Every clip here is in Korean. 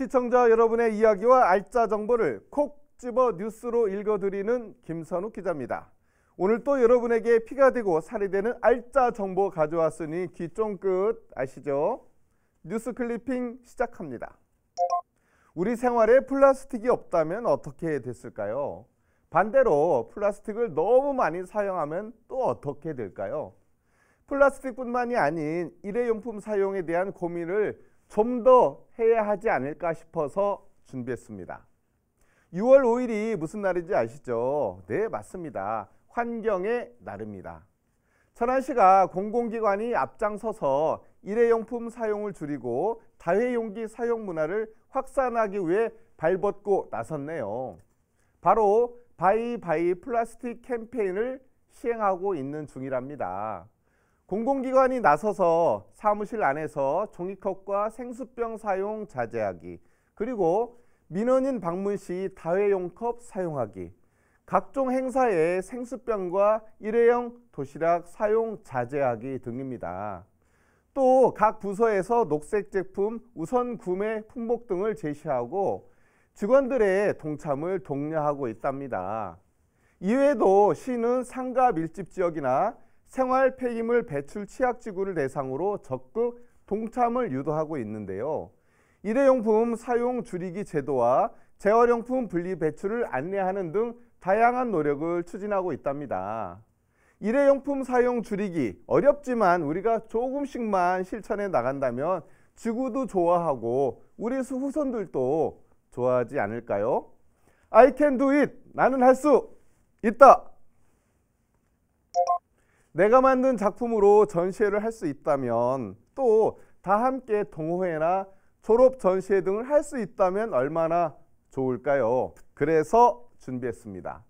시청자 여러분의 이야기와 알짜 정보를 콕 집어 뉴스로 읽어드리는 김선욱 기자입니다. 오늘 또 여러분에게 피가 되고 살이 되는 알짜 정보 가져왔으니 귀 쫑긋 아시죠? 뉴스 클리핑 시작합니다. 우리 생활에 플라스틱이 없다면 어떻게 됐을까요? 반대로 플라스틱을 너무 많이 사용하면 또 어떻게 될까요? 플라스틱뿐만이 아닌 일회용품 사용에 대한 고민을 좀더 해야 하지 않을까 싶어서 준비했습니다. 6월 5일이 무슨 날인지 아시죠? 네, 맞습니다. 환경의 날입니다. 천안시가 공공기관이 앞장서서 일회용품 사용을 줄이고 다회용기 사용 문화를 확산하기 위해 발벗고 나섰네요. 바로 바이바이 플라스틱 캠페인을 시행하고 있는 중이랍니다. 공공기관이 나서서 사무실 안에서 종이컵과 생수병 사용 자제하기, 그리고 민원인 방문 시 다회용 컵 사용하기, 각종 행사에 생수병과 일회용 도시락 사용 자제하기 등입니다. 또 각 부서에서 녹색 제품 우선 구매 품목 등을 제시하고 직원들의 동참을 독려하고 있답니다. 이외에도 시는 상가 밀집 지역이나 생활 폐기물 배출 취약 지구를 대상으로 적극 동참을 유도하고 있는데요. 일회용품 사용 줄이기 제도와 재활용품 분리 배출을 안내하는 등 다양한 노력을 추진하고 있답니다. 일회용품 사용 줄이기 어렵지만 우리가 조금씩만 실천해 나간다면 지구도 좋아하고 우리 후손들도 좋아하지 않을까요? I can do it. 나는 할 수 있다. 내가 만든 작품으로 전시회를 할 수 있다면 또 다 함께 동호회나 졸업 전시회 등을 할 수 있다면 얼마나 좋을까요? 그래서 준비했습니다.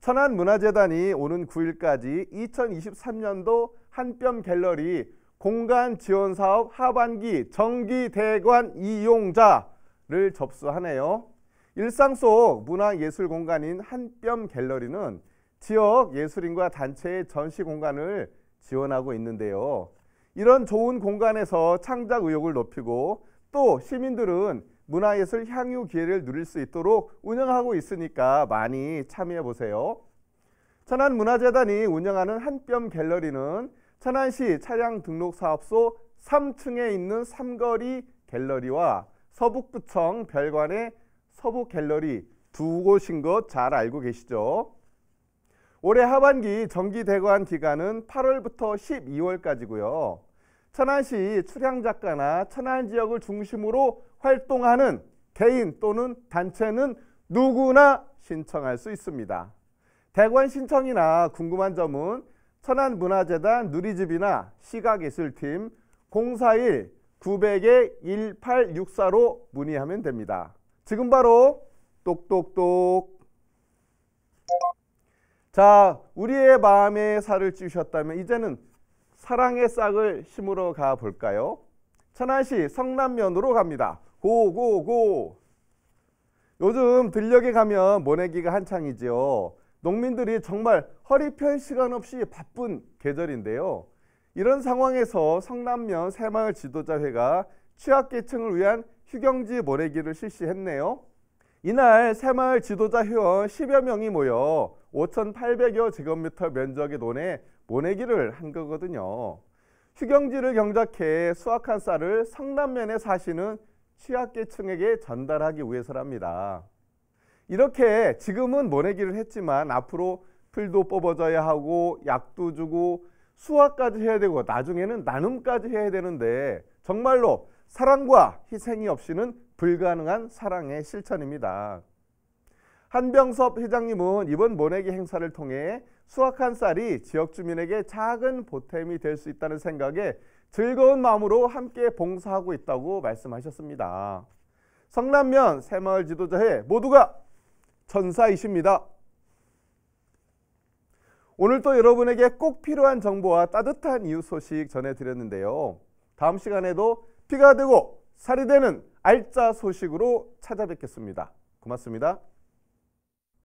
천안문화재단이 오는 9일까지 2023년도 한뼘 갤러리 공간 지원 사업 하반기 정기 대관 이용자를 접수하네요. 일상 속 문화예술 공간인 한뼘 갤러리는 지역 예술인과 단체의 전시 공간을 지원하고 있는데요. 이런 좋은 공간에서 창작 의욕을 높이고 또 시민들은 문화예술 향유 기회를 누릴 수 있도록 운영하고 있으니까 많이 참여해 보세요. 천안문화재단이 운영하는 한뼘 갤러리는 천안시 차량 등록 사업소 3층에 있는 삼거리 갤러리와 서북구청 별관의 서북 갤러리 두 곳인 것 잘 알고 계시죠? 올해 하반기 정기 대관 기간은 8월부터 12월까지고요. 천안시 출향 작가나 천안 지역을 중심으로 활동하는 개인 또는 단체는 누구나 신청할 수 있습니다. 대관 신청이나 궁금한 점은 천안문화재단 누리집이나 시각예술팀 041 900-1864로 문의하면 됩니다. 지금 바로 똑똑똑 자, 우리의 마음에 살을 찌우셨다면 이제는 사랑의 싹을 심으러 가 볼까요? 천안시 성남면으로 갑니다. 고고고. 요즘 들녘에 가면 모내기가 한창이지요. 농민들이 정말 허리 펼 시간 없이 바쁜 계절인데요. 이런 상황에서 성남면 새마을 지도자회가 취약계층을 위한 휴경지 모내기를 실시했네요. 이날 새마을 지도자 회원 10여 명이 모여 5,800여 제곱미터 면적의 논에 모내기를 한 거거든요. 휴경지를 경작해 수확한 쌀을 성남면에 사시는 취약계층에게 전달하기 위해서랍니다. 이렇게 지금은 모내기를 했지만 앞으로 풀도 뽑아줘야 하고 약도 주고 수확까지 해야 되고 나중에는 나눔까지 해야 되는데 정말로 사랑과 희생이 없이는 불가능한 사랑의 실천입니다. 한병섭 회장님은 이번 모내기 행사를 통해 수확한 쌀이 지역 주민에게 작은 보탬이 될 수 있다는 생각에 즐거운 마음으로 함께 봉사하고 있다고 말씀하셨습니다. 성남면 새마을 지도자회 모두가 천사이십니다 오늘 또 여러분에게 꼭 필요한 정보와 따뜻한 이유 소식 전해드렸는데요. 다음 시간에도 피가 되고 살이 되는 알짜 소식으로 찾아뵙겠습니다. 고맙습니다.